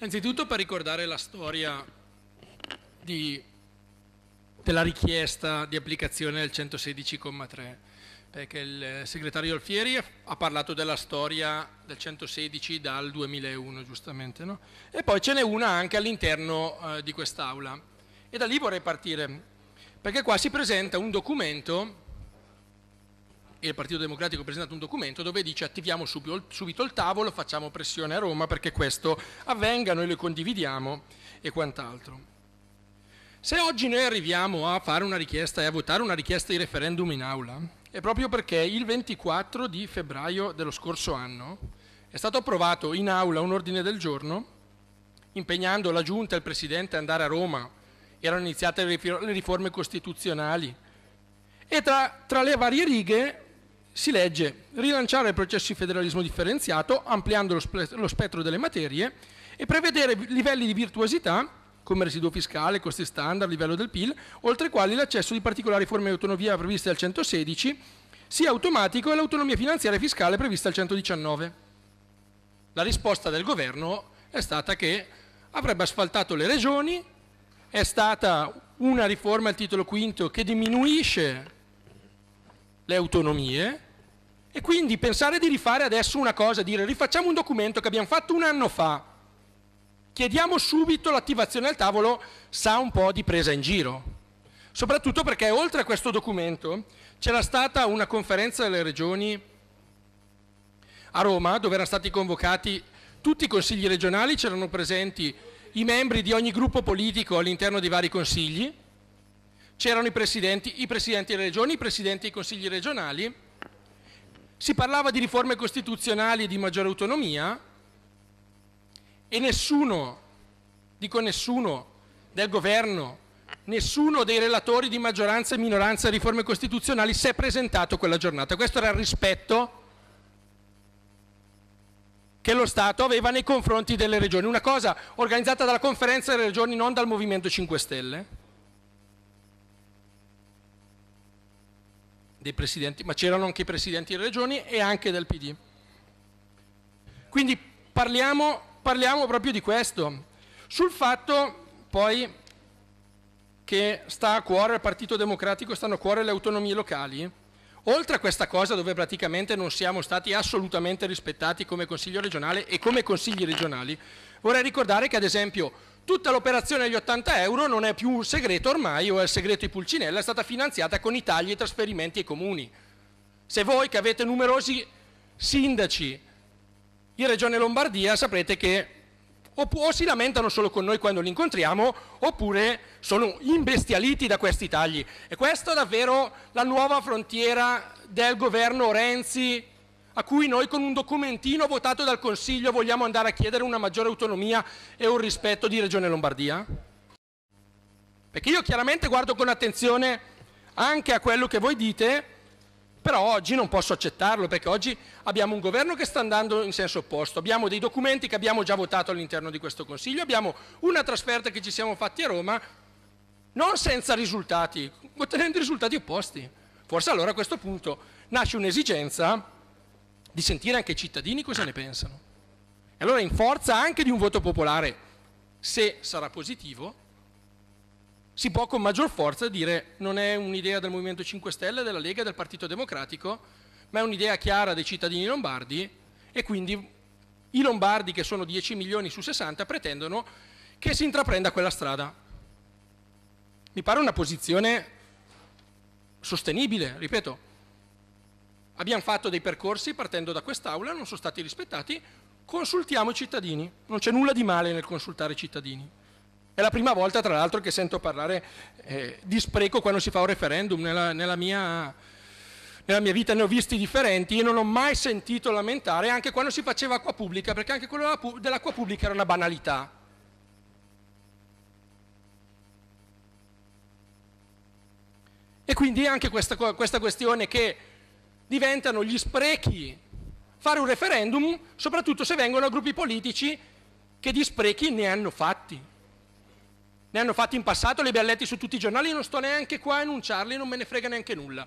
Innanzitutto per ricordare la storia di, della richiesta di applicazione del 116,3, perché il eh, segretario Alfieri ha parlato della storia del 116 dal 2001 giustamente, no? e poi ce n'è una anche all'interno eh, di quest'Aula. E da lì vorrei partire, perché qua si presenta un documento e il Partito Democratico ha presentato un documento dove dice attiviamo subito il tavolo, facciamo pressione a Roma perché questo avvenga, noi lo condividiamo e quant'altro. Se oggi noi arriviamo a fare una richiesta e a votare una richiesta di referendum in aula, è proprio perché il 24 di febbraio dello scorso anno è stato approvato in aula un ordine del giorno impegnando la Giunta e il Presidente ad andare a Roma, erano iniziate le riforme costituzionali e tra, tra le varie righe si legge rilanciare il processo di federalismo differenziato ampliando lo, spe lo spettro delle materie e prevedere livelli di virtuosità come residuo fiscale, costi standard, livello del PIL, oltre ai quali l'accesso di particolari forme di autonomia previste al 116 sia automatico e l'autonomia finanziaria e fiscale prevista al 119. La risposta del governo è stata che avrebbe asfaltato le regioni, è stata una riforma al titolo quinto che diminuisce le autonomie e quindi pensare di rifare adesso una cosa, dire rifacciamo un documento che abbiamo fatto un anno fa, chiediamo subito l'attivazione al tavolo, sa un po' di presa in giro. Soprattutto perché oltre a questo documento c'era stata una conferenza delle regioni a Roma dove erano stati convocati tutti i consigli regionali, c'erano presenti i membri di ogni gruppo politico all'interno dei vari consigli, c'erano i presidenti, i presidenti delle regioni, i presidenti dei consigli regionali si parlava di riforme costituzionali e di maggiore autonomia e nessuno, dico nessuno, del governo, nessuno dei relatori di maggioranza e minoranza di riforme costituzionali si è presentato quella giornata. Questo era il rispetto che lo Stato aveva nei confronti delle regioni, una cosa organizzata dalla conferenza delle regioni, non dal Movimento 5 Stelle. dei presidenti, ma c'erano anche i presidenti delle regioni e anche del PD. Quindi parliamo, parliamo proprio di questo. Sul fatto poi che sta a cuore il Partito Democratico, stanno a cuore le autonomie locali, oltre a questa cosa dove praticamente non siamo stati assolutamente rispettati come Consiglio regionale e come Consigli regionali, vorrei ricordare che ad esempio Tutta l'operazione degli 80 euro non è più un segreto ormai, o è il segreto di Pulcinella, è stata finanziata con i tagli e i trasferimenti ai comuni. Se voi che avete numerosi sindaci in Regione Lombardia saprete che o si lamentano solo con noi quando li incontriamo, oppure sono imbestialiti da questi tagli. E questa è davvero la nuova frontiera del governo Renzi a cui noi con un documentino votato dal Consiglio vogliamo andare a chiedere una maggiore autonomia e un rispetto di Regione Lombardia? Perché io chiaramente guardo con attenzione anche a quello che voi dite, però oggi non posso accettarlo perché oggi abbiamo un governo che sta andando in senso opposto, abbiamo dei documenti che abbiamo già votato all'interno di questo Consiglio, abbiamo una trasferta che ci siamo fatti a Roma, non senza risultati, ottenendo risultati opposti. Forse allora a questo punto nasce un'esigenza di sentire anche i cittadini cosa ne pensano. E allora in forza anche di un voto popolare, se sarà positivo, si può con maggior forza dire non è un'idea del Movimento 5 Stelle, della Lega, del Partito Democratico, ma è un'idea chiara dei cittadini lombardi e quindi i lombardi che sono 10 milioni su 60 pretendono che si intraprenda quella strada. Mi pare una posizione sostenibile, ripeto, Abbiamo fatto dei percorsi partendo da quest'Aula, non sono stati rispettati, consultiamo i cittadini, non c'è nulla di male nel consultare i cittadini. È la prima volta tra l'altro che sento parlare eh, di spreco quando si fa un referendum, nella, nella, mia, nella mia vita ne ho visti differenti e non ho mai sentito lamentare anche quando si faceva acqua pubblica, perché anche quello dell'acqua pubblica era una banalità. E quindi anche questa, questa questione che diventano gli sprechi fare un referendum, soprattutto se vengono a gruppi politici che di sprechi ne hanno fatti. Ne hanno fatti in passato, li abbiamo letti su tutti i giornali, non sto neanche qua a enunciarli, non me ne frega neanche nulla.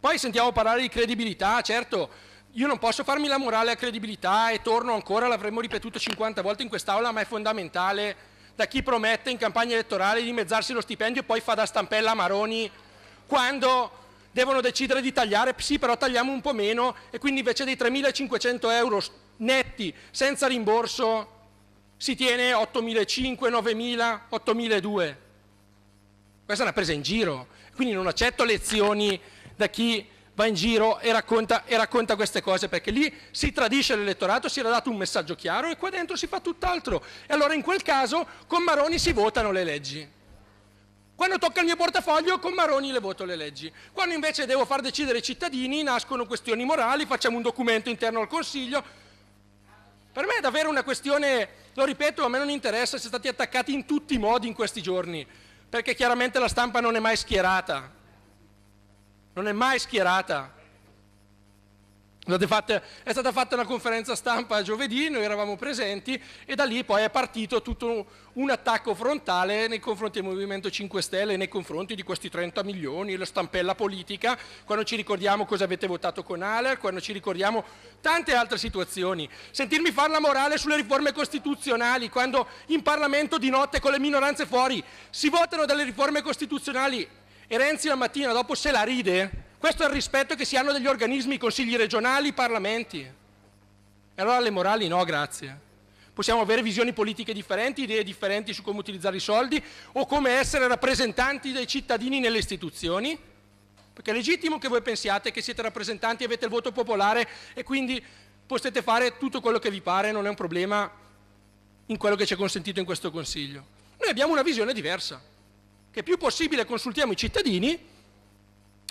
Poi sentiamo parlare di credibilità, certo, io non posso farmi la morale a credibilità e torno ancora, l'avremmo ripetuto 50 volte in quest'Aula, ma è fondamentale da chi promette in campagna elettorale di dimezzarsi lo stipendio e poi fa da stampella a Maroni quando devono decidere di tagliare, sì però tagliamo un po' meno e quindi invece dei 3.500 euro netti senza rimborso si tiene 8.500, 9.000, 8.200. Questa è una presa in giro, quindi non accetto lezioni da chi va in giro e racconta, e racconta queste cose, perché lì si tradisce l'elettorato, si era dato un messaggio chiaro e qua dentro si fa tutt'altro. E allora in quel caso con Maroni si votano le leggi. Quando tocca il mio portafoglio con Maroni le voto le leggi. Quando invece devo far decidere i cittadini nascono questioni morali, facciamo un documento interno al Consiglio. Per me è davvero una questione, lo ripeto, a me non interessa, siete stati attaccati in tutti i modi in questi giorni, perché chiaramente la stampa non è mai schierata non è mai schierata. È stata fatta una conferenza stampa giovedì, noi eravamo presenti e da lì poi è partito tutto un attacco frontale nei confronti del Movimento 5 Stelle, nei confronti di questi 30 milioni, la stampella politica, quando ci ricordiamo cosa avete votato con Aler, quando ci ricordiamo tante altre situazioni. Sentirmi fare la morale sulle riforme costituzionali, quando in Parlamento di notte con le minoranze fuori si votano delle riforme costituzionali e Renzi la mattina dopo se la ride. Questo è il rispetto che si hanno degli organismi, i consigli regionali, i parlamenti. E allora le morali no, grazie. Possiamo avere visioni politiche differenti, idee differenti su come utilizzare i soldi o come essere rappresentanti dei cittadini nelle istituzioni, perché è legittimo che voi pensiate che siete rappresentanti, avete il voto popolare e quindi potete fare tutto quello che vi pare, non è un problema in quello che ci è consentito in questo Consiglio. Noi abbiamo una visione diversa che più possibile consultiamo i cittadini,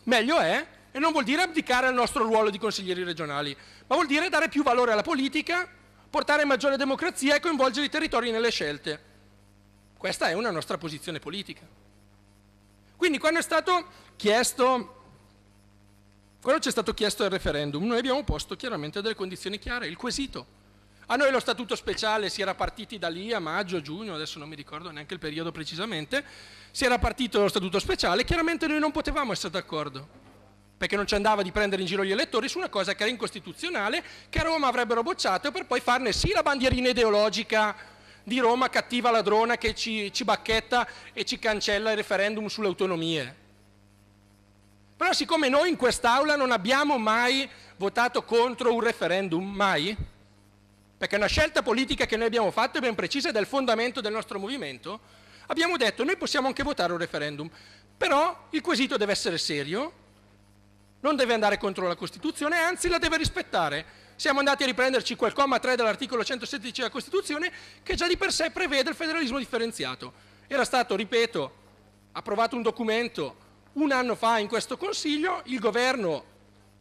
meglio è, e non vuol dire abdicare al nostro ruolo di consiglieri regionali, ma vuol dire dare più valore alla politica, portare maggiore democrazia e coinvolgere i territori nelle scelte. Questa è una nostra posizione politica. Quindi quando è stato chiesto quando ci è stato chiesto il referendum, noi abbiamo posto chiaramente delle condizioni chiare, il quesito. A noi lo statuto speciale si era partiti da lì a maggio, giugno, adesso non mi ricordo neanche il periodo precisamente, si era partito lo statuto speciale, chiaramente noi non potevamo essere d'accordo, perché non ci andava di prendere in giro gli elettori su una cosa che era incostituzionale, che a Roma avrebbero bocciato per poi farne sì la bandierina ideologica di Roma cattiva ladrona che ci, ci bacchetta e ci cancella il referendum sulle autonomie. Però siccome noi in quest'Aula non abbiamo mai votato contro un referendum, mai, perché è una scelta politica che noi abbiamo fatto è ben precisa ed è il fondamento del nostro movimento, abbiamo detto noi possiamo anche votare un referendum, però il quesito deve essere serio, non deve andare contro la Costituzione, anzi la deve rispettare. Siamo andati a riprenderci quel comma 3 dell'articolo 116 della Costituzione che già di per sé prevede il federalismo differenziato. Era stato, ripeto, approvato un documento un anno fa in questo Consiglio, il governo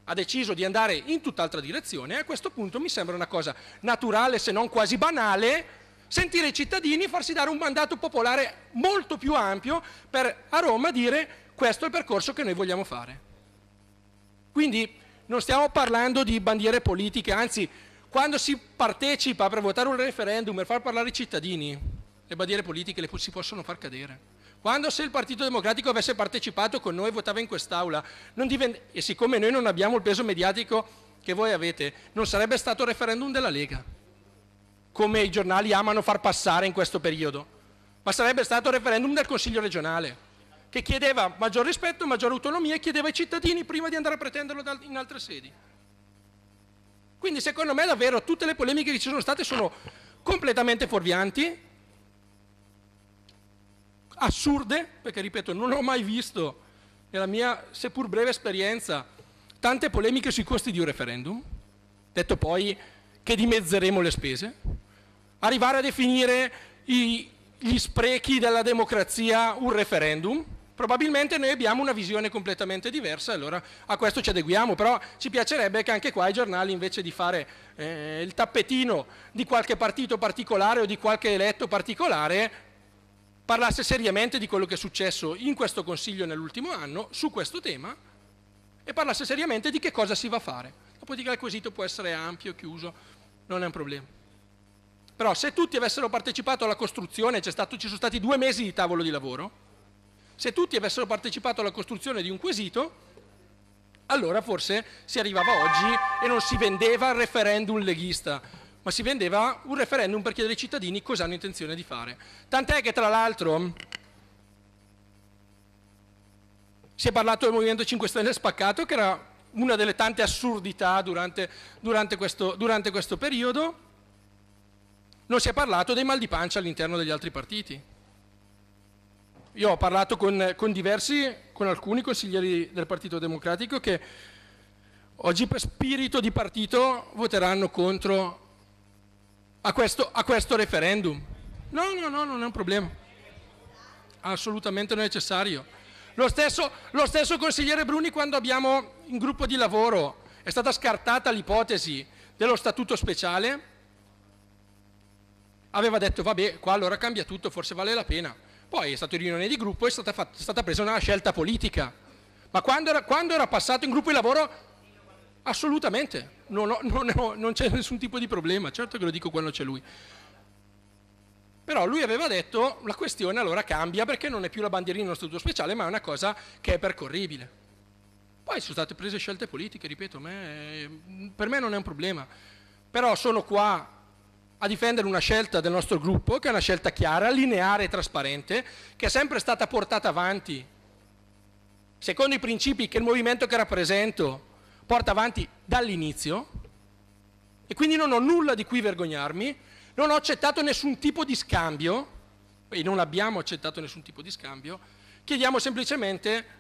ha deciso di andare in tutt'altra direzione e a questo punto mi sembra una cosa naturale, se non quasi banale, sentire i cittadini farsi dare un mandato popolare molto più ampio per a Roma dire questo è il percorso che noi vogliamo fare. Quindi non stiamo parlando di bandiere politiche, anzi quando si partecipa per votare un referendum, per far parlare i cittadini, le bandiere politiche le si possono far cadere. Quando se il Partito Democratico avesse partecipato con noi, e votava in quest'Aula, e siccome noi non abbiamo il peso mediatico che voi avete, non sarebbe stato il referendum della Lega, come i giornali amano far passare in questo periodo, ma sarebbe stato il referendum del Consiglio regionale, che chiedeva maggior rispetto, maggior autonomia e chiedeva ai cittadini prima di andare a pretenderlo in altre sedi. Quindi secondo me davvero tutte le polemiche che ci sono state sono completamente fuorvianti, assurde, perché ripeto, non ho mai visto nella mia seppur breve esperienza tante polemiche sui costi di un referendum, detto poi che dimezzeremo le spese, arrivare a definire i, gli sprechi della democrazia un referendum, probabilmente noi abbiamo una visione completamente diversa, allora a questo ci adeguiamo, però ci piacerebbe che anche qua i giornali invece di fare eh, il tappetino di qualche partito particolare o di qualche eletto particolare parlasse seriamente di quello che è successo in questo Consiglio nell'ultimo anno su questo tema e parlasse seriamente di che cosa si va a fare. Dopodiché il quesito può essere ampio, chiuso, non è un problema. Però se tutti avessero partecipato alla costruzione, stato, ci sono stati due mesi di tavolo di lavoro, se tutti avessero partecipato alla costruzione di un quesito, allora forse si arrivava oggi e non si vendeva il referendum leghista ma si vendeva un referendum per chiedere ai cittadini cosa hanno intenzione di fare. Tant'è che tra l'altro si è parlato del Movimento 5 Stelle spaccato, che era una delle tante assurdità durante, durante, questo, durante questo periodo, non si è parlato dei mal di pancia all'interno degli altri partiti. Io ho parlato con, con, diversi, con alcuni consiglieri del Partito Democratico che oggi per spirito di partito voteranno contro a questo, a questo referendum. No, no, no, non è un problema. Assolutamente necessario. Lo stesso, lo stesso consigliere Bruni quando abbiamo in gruppo di lavoro è stata scartata l'ipotesi dello statuto speciale, aveva detto vabbè qua allora cambia tutto, forse vale la pena. Poi è stata riunione di gruppo e è, è stata, presa una scelta politica. Ma quando era, quando era passato in gruppo di lavoro Assolutamente, non, ho, non, ho, non c'è nessun tipo di problema, certo che lo dico quando c'è lui. Però lui aveva detto la questione allora cambia perché non è più la bandierina dello statuto speciale ma è una cosa che è percorribile. Poi sono state prese scelte politiche, ripeto, me, eh, per me non è un problema. Però sono qua a difendere una scelta del nostro gruppo, che è una scelta chiara, lineare e trasparente, che è sempre stata portata avanti secondo i principi che il movimento che rappresento porta avanti dall'inizio e quindi non ho nulla di cui vergognarmi, non ho accettato nessun tipo di scambio e non abbiamo accettato nessun tipo di scambio, chiediamo semplicemente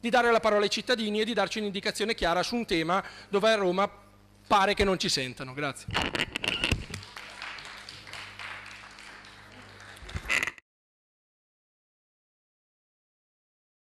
di dare la parola ai cittadini e di darci un'indicazione chiara su un tema dove a Roma pare che non ci sentano. Grazie.